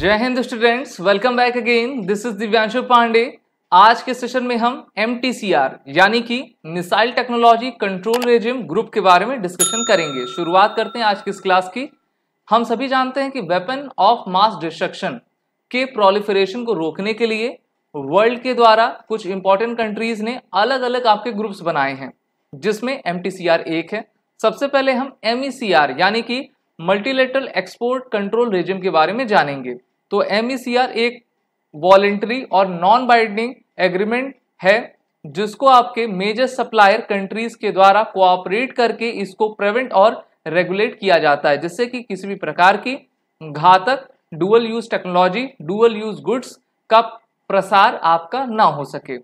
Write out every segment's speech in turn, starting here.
जय Hind students welcome back again this is Divyanshu Pandey आज के सेशन में हम एम यानी कि missile technology control regime group के बारे में डिस्कशन करेंगे शुरुआत करते हैं आज की इस क्लास की हम सभी जानते हैं कि वेपन ऑफ मास डिस्ट्रक्शन के प्रोलिफरेशन को रोकने के लिए वर्ल्ड के द्वारा कुछ इंपॉर्टेंट कंट्रीज ने अलग अलग आपके ग्रुप्स बनाए हैं जिसमें एम एक है सबसे पहले हम एम e यानी कि मल्टीलेटरल एक्सपोर्ट कंट्रोल रेजिम के बारे में जानेंगे तो एम e एक वॉलेंट्री और नॉन बाइंडिंग एग्रीमेंट है जिसको आपके मेजर सप्लायर कंट्रीज के द्वारा कोऑपरेट करके इसको प्रिवेंट और रेगुलेट किया जाता है जिससे कि किसी भी प्रकार की घातक dual use technology dual use goods का प्रसार आपका ना हो सके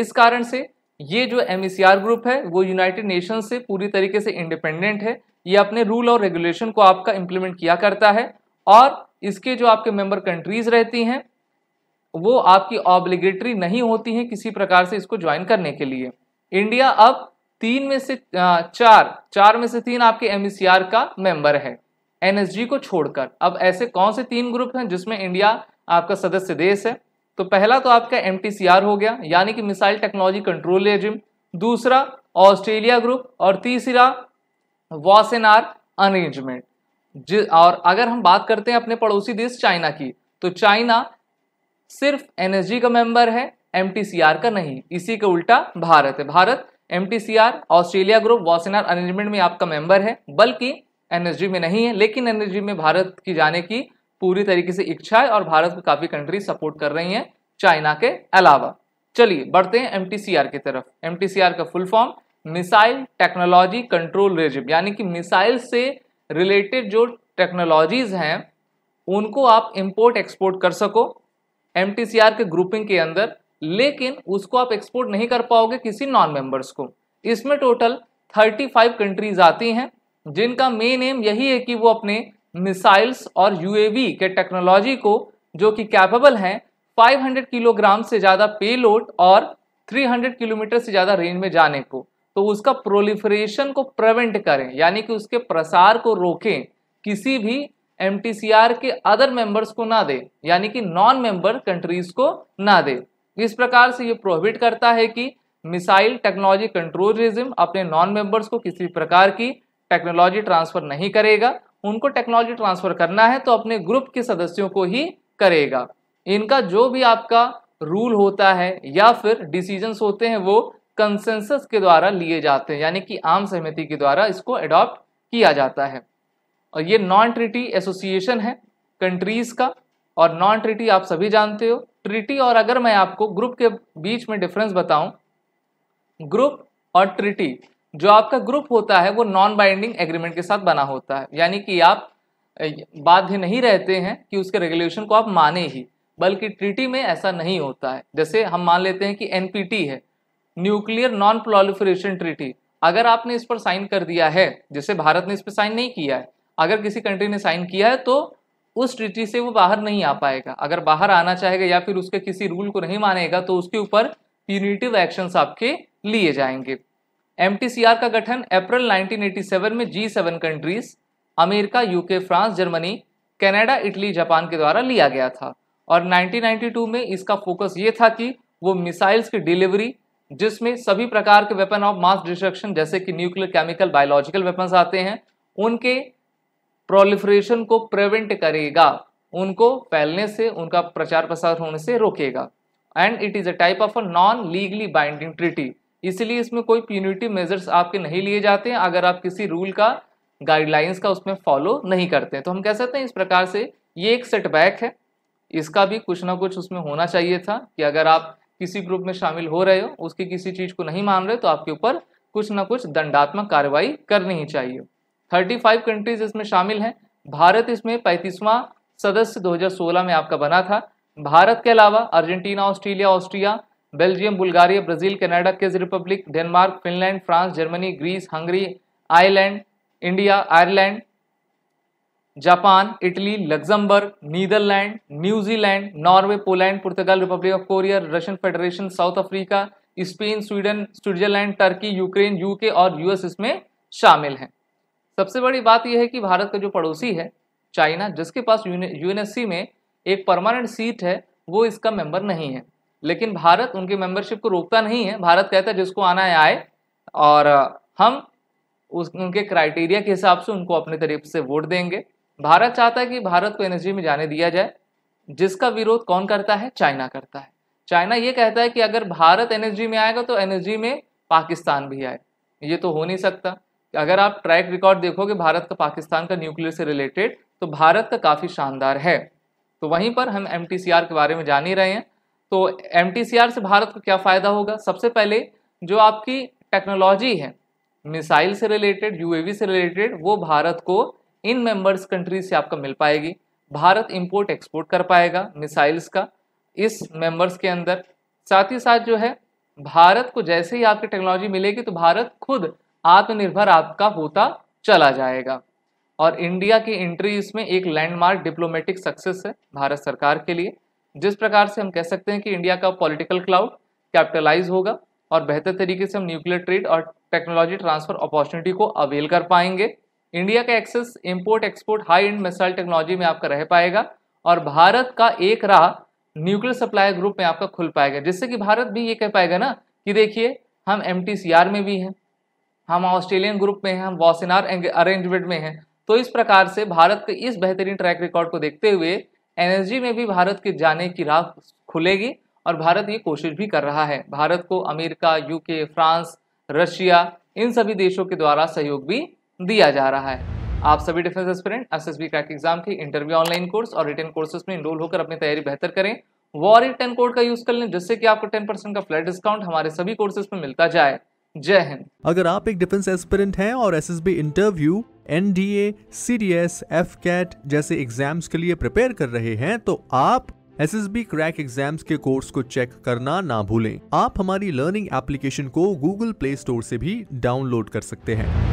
इस कारण से ये जो एम ग्रुप e है वो यूनाइटेड नेशन से पूरी तरीके से इंडिपेंडेंट है ये अपने रूल और रेगुलेशन को आपका इम्प्लीमेंट किया करता है और इसके जो आपके मेंबर कंट्रीज रहती हैं वो आपकी ऑब्लिगेटरी नहीं होती हैं किसी प्रकार से इसको ज्वाइन करने के लिए इंडिया अब तीन में से चार चार में से तीन आपके एम e का मेंबर है एनएसजी को छोड़कर अब ऐसे कौन से तीन ग्रुप हैं जिसमें इंडिया आपका सदस्य देश है तो पहला तो आपका एम हो गया यानी कि मिसाइल टेक्नोलॉजी कंट्रोल एजिम दूसरा ऑस्ट्रेलिया ग्रुप और तीसरा वॉस आर अरेंजमेंट और अगर हम बात करते हैं अपने पड़ोसी देश चाइना की तो चाइना सिर्फ एनएसजी का मेंबर है एमटीसीआर का नहीं इसी का उल्टा भारत है Bharat MTCR Australia group Wassenaar arrangement में आपका मेंबर है बल्कि एनएसजी में नहीं है लेकिन एनएसजी में भारत की जाने की पूरी तरीके से इच्छा है और भारत को काफी कंट्री सपोर्ट कर रही है चाइना के अलावा चलिए बढ़ते हैं एम की तरफ एम का full form missile technology control regime यानी कि मिसाइल से रिलेटेड जो टेक्नोलॉजीज़ हैं उनको आप इंपोर्ट एक्सपोर्ट कर सको एम के ग्रुपिंग के अंदर लेकिन उसको आप एक्सपोर्ट नहीं कर पाओगे किसी नॉन मेंबर्स को इसमें टोटल 35 कंट्रीज आती हैं जिनका मेन एम यही है कि वो अपने मिसाइल्स और यूएवी के टेक्नोलॉजी को जो कि कैपेबल हैं 500 किलोग्राम से ज़्यादा पेलोड और 300 किलोमीटर से ज़्यादा रेंज में जाने को तो उसका प्रोलिफरेशन को प्रिवेंट करें यानी कि उसके प्रसार को रोकें किसी भी एम के अदर मेंबर्स को ना दे यानी कि नॉन मेंबर कंट्रीज को ना दे इस प्रकार से ये प्रोहिबिट करता है कि मिसाइल टेक्नोलॉजी कंट्रोल रिजिम अपने नॉन मेंबर्स को किसी प्रकार की टेक्नोलॉजी ट्रांसफर नहीं करेगा उनको टेक्नोलॉजी ट्रांसफर करना है तो अपने ग्रुप के सदस्यों को ही करेगा इनका जो भी आपका रूल होता है या फिर डिसीजंस होते हैं वो कंसेंसस के द्वारा लिए जाते हैं यानी कि आम सहमति के द्वारा इसको एडॉप्ट किया जाता है और ये नॉन ट्रिटी एसोसिएशन है कंट्रीज का और नॉन ट्रिटी आप सभी जानते हो ट्रिटी और अगर मैं आपको ग्रुप के बीच में डिफरेंस बताऊं ग्रुप और ट्रिटी जो आपका ग्रुप होता है वो नॉन बाइंडिंग एग्रीमेंट के साथ बना होता है यानी कि आप बाध्य नहीं रहते हैं कि उसके रेगुलेशन को आप माने ही बल्कि ट्रिटी में ऐसा नहीं होता है जैसे हम मान लेते हैं कि एनपीटी है न्यूक्लियर नॉन प्रोलिफरेशन ट्रीटी अगर आपने इस पर साइन कर दिया है जैसे भारत ने इस पर साइन नहीं किया है अगर किसी कंट्री ने साइन किया है तो उस ट्रीटी से वो बाहर नहीं आ पाएगा अगर बाहर आना चाहेगा या फिर उसके किसी रूल को नहीं मानेगा तो उसके ऊपर प्यूनिटिव एक्शन आपके लिए जाएंगे एम का गठन अप्रैल 1987 में G seven countries America UK France Germany Canada Italy Japan के द्वारा लिया गया था और 1992 में इसका फोकस ये था कि वो मिसाइल्स की डिलीवरी जिसमें सभी प्रकार के वेपन ऑफ मास डिस्ट्रक्शन जैसे कि न्यूक्लियर केमिकल बायोलॉजिकल वेपन आते हैं उनके प्रोलिफ्रेशन को प्रिवेंट करेगा उनको फैलने से उनका प्रचार प्रसार होने से रोकेगा and it is a type of a non legally binding treaty इसलिए इसमें कोई प्यूनिटिव मेजर्स आपके नहीं लिए जाते हैं अगर आप किसी रूल का गाइडलाइंस का उसमें फॉलो नहीं करते हैं। तो हम कह सकते हैं इस प्रकार से ये एक सेटबैक है इसका भी कुछ ना कुछ उसमें होना चाहिए था कि अगर आप किसी ग्रुप में शामिल हो रहे हो उसकी किसी चीज को नहीं मान रहे तो आपके ऊपर कुछ ना कुछ दंडात्मक कार्रवाई करनी ही चाहिए 35 कंट्रीज इसमें शामिल हैं भारत इसमें पैंतीसवां सदस्य 2016 में आपका बना था भारत के अलावा Argentina Australia Austria Belgium Bulgaria Brazil Canada Czech Republic Denmark Finland France Germany Greece Hungary Ireland India Ireland Japan Italy Luxembourg Netherlands New Zealand Norway Poland Portugal Republic of Korea Russian Federation South Africa Spain Sweden Switzerland Turkey Ukraine UK और US इसमें शामिल हैं सबसे बड़ी बात यह है कि भारत का जो पड़ोसी है चाइना जिसके पास यूएनएससी में एक परमानेंट सीट है वो इसका मेंबर नहीं है लेकिन भारत उनके मेंबरशिप को रोकता नहीं है भारत कहता है जिसको आना है आए और हम उस उनके क्राइटेरिया के हिसाब से उनको अपने तरीके से वोट देंगे भारत चाहता है कि भारत को एनर्जी में जाने दिया जाए जिसका विरोध कौन करता है चाइना करता है चाइना ये कहता है कि अगर भारत एनर्जी में आएगा तो एनर्जी में पाकिस्तान भी आए ये तो हो नहीं सकता अगर आप ट्रैक रिकॉर्ड देखोगे भारत का पाकिस्तान का न्यूक्लियर से रिलेटेड तो भारत का काफ़ी शानदार है तो वहीं पर हम एम के बारे में जान ही रहे हैं तो एम से भारत को क्या फ़ायदा होगा सबसे पहले जो आपकी टेक्नोलॉजी है मिसाइल से रिलेटेड यूएवी से रिलेटेड वो भारत को इन मेंबर्स कंट्रीज से आपका मिल पाएगी भारत इंपोर्ट एक्सपोर्ट कर पाएगा मिसाइल्स का इस मेंबर्स के अंदर साथ ही साथ जो है भारत को जैसे ही आपकी टेक्नोलॉजी मिलेगी तो भारत खुद आत्मनिर्भर आपका होता चला जाएगा और इंडिया की एंट्री इसमें एक लैंडमार्क डिप्लोमेटिक सक्सेस है भारत सरकार के लिए जिस प्रकार से हम कह सकते हैं कि इंडिया का पॉलिटिकल क्लाउड कैपिटलाइज होगा और बेहतर तरीके से हम न्यूक्लियर ट्रेड और टेक्नोलॉजी ट्रांसफर अपॉर्चुनिटी को अवेल कर पाएंगे इंडिया का access import export high end missile technology में आपका रह पाएगा और भारत का एक राह न्यूक्लियर सप्लायर ग्रुप में आपका खुल पाएगा जिससे कि भारत भी ये कह पाएगा ना कि देखिए हम एम में भी हैं हम ऑस्ट्रेलियन ग्रुप में हैं हम वॉसिनार अरेंजमेंट में हैं तो इस प्रकार से भारत के इस बेहतरीन ट्रैक रिकॉर्ड को देखते हुए एनर्जी में भी भारत के जाने की राह खुलेगी और भारत ये कोशिश भी कर रहा है भारत को अमेरिका यूके फ्रांस रशिया इन सभी देशों के द्वारा सहयोग भी दिया जा रहा है आप सभी defence aspirant SSB crack exam की इंटरव्यू ऑनलाइन कोर्स और रिटर्न कोर्सेज में इनरोल होकर अपनी तैयारी बेहतर करें वॉरियर टेन कोड का यूज कर लें जिससे कि आपको टेन परसेंट का फ्लैट डिस्काउंट हमारे सभी कोर्सेज में मिलता जाए जय हिंद अगर आप एक डिफेंस एस्पिरेंट हैं और SSB interview NDA CDS CAT जैसे एग्जाम्स के लिए प्रिपेयर कर रहे हैं तो आप S S B crack exams के कोर्स को चेक करना ना भूलें आप हमारी लर्निंग एप्लीकेशन को गूगल प्ले स्टोर से भी डाउनलोड कर सकते हैं